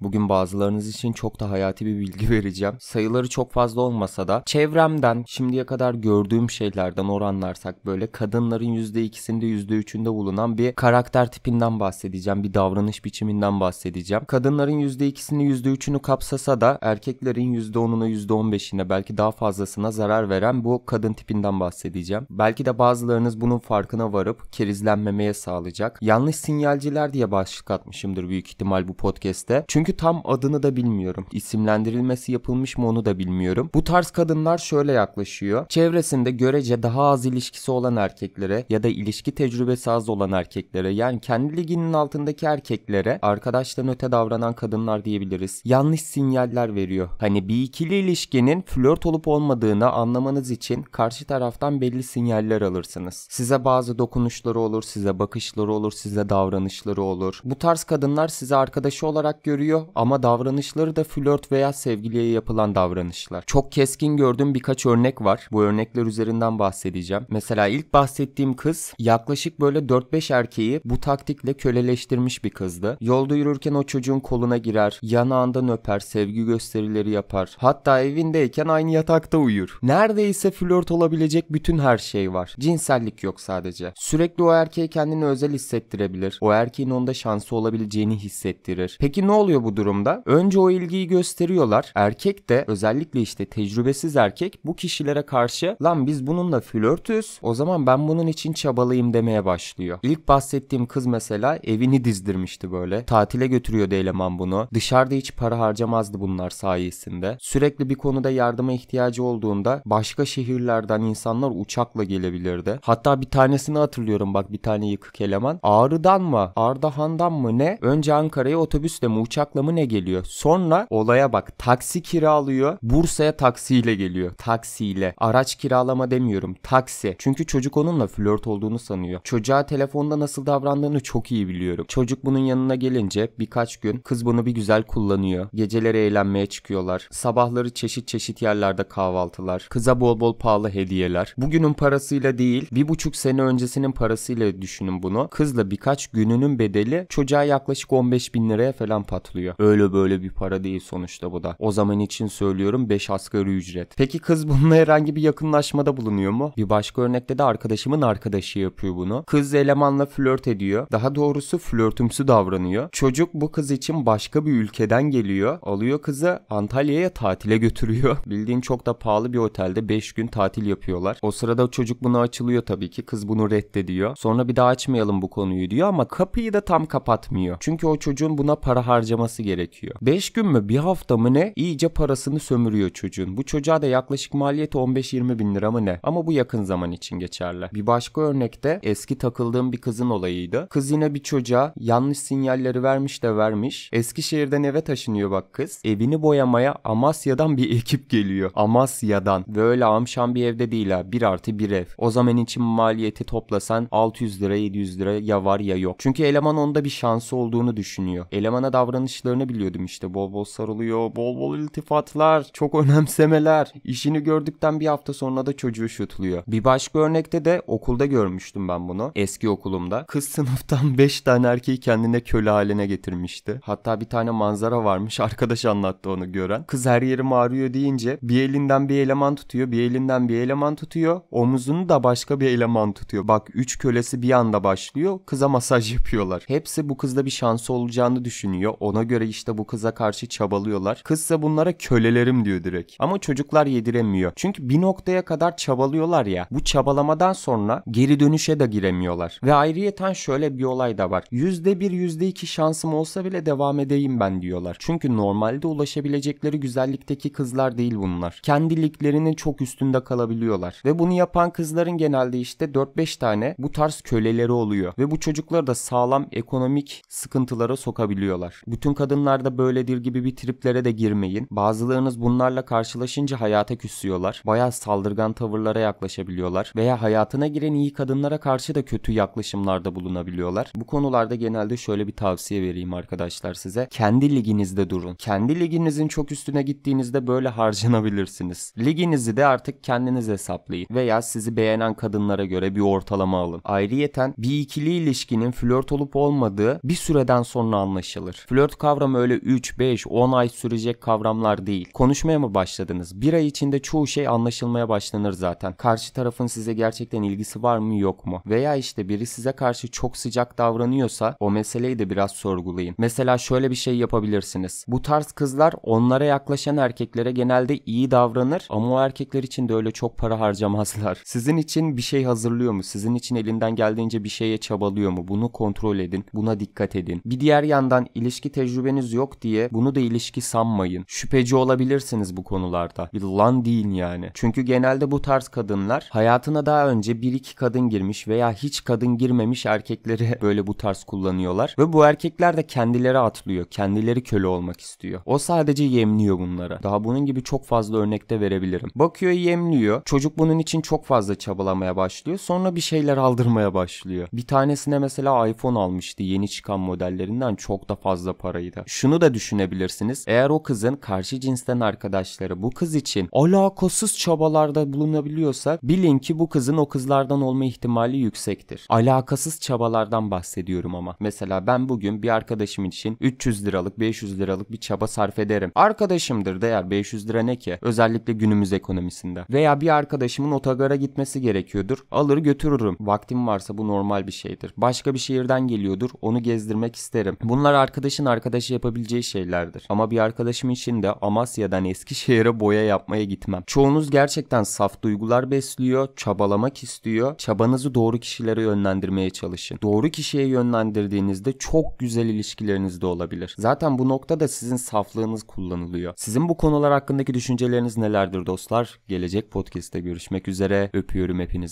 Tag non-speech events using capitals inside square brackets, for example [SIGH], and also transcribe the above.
Bugün bazılarınız için çok da hayati bir bilgi [LAUGHS] vereceğim. Sayıları çok fazla olmasa da çevremden şimdiye kadar gördüğüm şeylerden oranlarsak böyle kadınların %2'sinde %3'ünde bulunan bir karakter tipinden bahsedeceğim. Bir davranış biçiminden bahsedeceğim. Kadınların %2'sini %3'ünü kapsasa da erkeklerin %10'una %15'ine belki daha fazlasına zarar veren bu kadın tipinden bahsedeceğim. Belki de bazılarınız bunun farkına varıp kerizlenmemeye sağlayacak. Yanlış sinyalciler diye başlık atmışımdır büyük ihtimal bu podcast'te. Çünkü çünkü tam adını da bilmiyorum. İsimlendirilmesi yapılmış mı onu da bilmiyorum. Bu tarz kadınlar şöyle yaklaşıyor. Çevresinde görece daha az ilişkisi olan erkeklere ya da ilişki tecrübesi az olan erkeklere yani kendi liginin altındaki erkeklere arkadaştan öte davranan kadınlar diyebiliriz. Yanlış sinyaller veriyor. Hani bir ikili ilişkinin flört olup olmadığını anlamanız için karşı taraftan belli sinyaller alırsınız. Size bazı dokunuşları olur, size bakışları olur, size davranışları olur. Bu tarz kadınlar sizi arkadaşı olarak görüyor oluyor ama davranışları da flört veya sevgiliye yapılan davranışlar. Çok keskin gördüğüm birkaç örnek var. Bu örnekler üzerinden bahsedeceğim. Mesela ilk bahsettiğim kız yaklaşık böyle 4-5 erkeği bu taktikle köleleştirmiş bir kızdı. Yolda yürürken o çocuğun koluna girer, yanağından öper, sevgi gösterileri yapar. Hatta evindeyken aynı yatakta uyur. Neredeyse flört olabilecek bütün her şey var. Cinsellik yok sadece. Sürekli o erkeği kendini özel hissettirebilir. O erkeğin onda şansı olabileceğini hissettirir. Peki ne oluyor bu bu durumda? Önce o ilgiyi gösteriyorlar. Erkek de özellikle işte tecrübesiz erkek bu kişilere karşı lan biz bununla flörtüz o zaman ben bunun için çabalayayım demeye başlıyor. İlk bahsettiğim kız mesela evini dizdirmişti böyle. Tatile götürüyordu eleman bunu. Dışarıda hiç para harcamazdı bunlar sayesinde. Sürekli bir konuda yardıma ihtiyacı olduğunda başka şehirlerden insanlar uçakla gelebilirdi. Hatta bir tanesini hatırlıyorum bak bir tane yıkık eleman. Ağrı'dan mı? Ardahan'dan mı ne? Önce Ankara'ya otobüsle mi uçakla reklamı ne geliyor? Sonra olaya bak. Taksi kiralıyor. Bursa'ya taksiyle geliyor. Taksiyle. Araç kiralama demiyorum. Taksi. Çünkü çocuk onunla flört olduğunu sanıyor. Çocuğa telefonda nasıl davrandığını çok iyi biliyorum. Çocuk bunun yanına gelince birkaç gün kız bunu bir güzel kullanıyor. Geceleri eğlenmeye çıkıyorlar. Sabahları çeşit çeşit yerlerde kahvaltılar. Kıza bol bol pahalı hediyeler. Bugünün parasıyla değil bir buçuk sene öncesinin parasıyla düşünün bunu. Kızla birkaç gününün bedeli çocuğa yaklaşık 15 bin liraya falan patlıyor veriyor. Öyle böyle bir para değil sonuçta bu da. O zaman için söylüyorum 5 asgari ücret. Peki kız bununla herhangi bir yakınlaşmada bulunuyor mu? Bir başka örnekte de arkadaşımın arkadaşı yapıyor bunu. Kız elemanla flört ediyor. Daha doğrusu flörtümsü davranıyor. Çocuk bu kız için başka bir ülkeden geliyor. Alıyor kızı Antalya'ya tatile götürüyor. [LAUGHS] Bildiğin çok da pahalı bir otelde 5 gün tatil yapıyorlar. O sırada çocuk bunu açılıyor tabii ki. Kız bunu reddediyor. Sonra bir daha açmayalım bu konuyu diyor ama kapıyı da tam kapatmıyor. Çünkü o çocuğun buna para harcaması alması gerekiyor. 5 gün mü bir hafta mı ne iyice parasını sömürüyor çocuğun. Bu çocuğa da yaklaşık maliyeti 15-20 bin lira mı ne? Ama bu yakın zaman için geçerli. Bir başka örnekte eski takıldığım bir kızın olayıydı. Kız yine bir çocuğa yanlış sinyalleri vermiş de vermiş. Eskişehir'den eve taşınıyor bak kız. Evini boyamaya Amasya'dan bir [LAUGHS] ekip geliyor. Amasya'dan. Böyle amşan bir evde değil ha. 1 artı 1 ev. O zaman için maliyeti toplasan 600 lira 700 lira ya var ya yok. Çünkü eleman onda bir şansı olduğunu düşünüyor. Elemana davranışları ihtiyaçlarını biliyordum işte. Bol bol sarılıyor, bol bol iltifatlar, çok [LAUGHS] önemsemeler. İşini gördükten bir hafta sonra da çocuğu şutluyor. Bir başka örnekte de okulda görmüştüm ben bunu. Eski okulumda. Kız sınıftan 5 [LAUGHS] tane erkeği kendine köle haline getirmişti. Hatta bir tane manzara varmış. [LAUGHS] Arkadaş anlattı onu gören. Kız her yerim ağrıyor deyince bir elinden bir eleman tutuyor, bir elinden bir eleman tutuyor. Omuzunu da başka bir eleman tutuyor. Bak 3 kölesi bir anda başlıyor. Kıza masaj yapıyorlar. Hepsi bu kızda bir şansı olacağını düşünüyor. Ona göre işte bu kıza karşı çabalıyorlar. Kız Kızsa bunlara kölelerim diyor direkt. Ama çocuklar yediremiyor. Çünkü bir noktaya kadar çabalıyorlar ya. Bu çabalamadan sonra geri dönüşe de giremiyorlar. Ve ayrıyeten şöyle bir olay da var. %1 %2 şansım olsa bile devam edeyim ben diyorlar. Çünkü normalde ulaşabilecekleri güzellikteki kızlar değil bunlar. Kendiliklerinin çok üstünde kalabiliyorlar. Ve bunu yapan kızların genelde işte 4-5 tane bu tarz köleleri oluyor. Ve bu çocukları da sağlam ekonomik sıkıntılara sokabiliyorlar. Bütün kadınlar da böyledir gibi bir triplere de girmeyin. Bazılarınız bunlarla karşılaşınca hayata küsüyorlar. Baya saldırgan tavırlara yaklaşabiliyorlar veya hayatına giren iyi kadınlara karşı da kötü yaklaşımlarda bulunabiliyorlar. Bu konularda genelde şöyle bir tavsiye vereyim arkadaşlar size. Kendi liginizde durun. Kendi liginizin çok üstüne gittiğinizde böyle harcanabilirsiniz. Liginizi de artık kendiniz hesaplayın veya sizi beğenen kadınlara göre bir ortalama alın. Ayrıyeten bir ikili ilişkinin flört olup olmadığı bir süreden sonra anlaşılır. Flört kavramı öyle 3, 5, 10 ay sürecek kavramlar değil. Konuşmaya mı başladınız? Bir ay içinde çoğu şey anlaşılmaya başlanır zaten. Karşı tarafın size gerçekten ilgisi var mı yok mu? Veya işte biri size karşı çok sıcak davranıyorsa o meseleyi de biraz sorgulayın. Mesela şöyle bir şey yapabilirsiniz. Bu tarz kızlar onlara yaklaşan erkeklere genelde iyi davranır ama o erkekler için de öyle çok para harcamazlar. [LAUGHS] Sizin için bir şey hazırlıyor mu? Sizin için elinden geldiğince bir şeye çabalıyor mu? Bunu kontrol edin. Buna dikkat edin. Bir diğer yandan ilişki tecrübe tecrübeniz yok diye bunu da ilişki sanmayın. Şüpheci olabilirsiniz bu konularda. Bir lan değil yani. Çünkü genelde bu tarz kadınlar hayatına daha önce bir iki kadın girmiş veya hiç kadın girmemiş erkekleri [LAUGHS] böyle bu tarz kullanıyorlar. Ve bu erkekler de kendileri atlıyor. Kendileri köle olmak istiyor. O sadece yemliyor bunlara. Daha bunun gibi çok fazla örnekte verebilirim. Bakıyor yemliyor. Çocuk bunun için çok fazla çabalamaya başlıyor. Sonra bir şeyler aldırmaya başlıyor. Bir tanesine mesela iPhone almıştı yeni çıkan modellerinden çok da fazla parayı olmalıydı. Şunu da düşünebilirsiniz. Eğer o kızın karşı cinsten arkadaşları bu kız için alakasız çabalarda bulunabiliyorsa bilin ki bu kızın o kızlardan olma ihtimali yüksektir. Alakasız çabalardan bahsediyorum ama. Mesela ben bugün bir arkadaşım için 300 liralık 500 liralık bir çaba sarf ederim. Arkadaşımdır değer 500 lira ne ki? Özellikle günümüz ekonomisinde. Veya bir arkadaşımın otogara gitmesi gerekiyordur. Alır götürürüm. Vaktim varsa bu normal bir şeydir. Başka bir şehirden geliyordur. Onu gezdirmek isterim. Bunlar arkadaşın arkadaş arkadaşı yapabileceği şeylerdir. Ama bir arkadaşım için de Amasya'dan Eskişehir'e boya yapmaya gitmem. Çoğunuz gerçekten saf duygular besliyor, çabalamak istiyor. Çabanızı doğru kişilere yönlendirmeye çalışın. Doğru kişiye yönlendirdiğinizde çok güzel ilişkileriniz de olabilir. Zaten bu noktada sizin saflığınız kullanılıyor. Sizin bu konular hakkındaki düşünceleriniz nelerdir dostlar? Gelecek podcast'te görüşmek üzere. Öpüyorum hepinizi.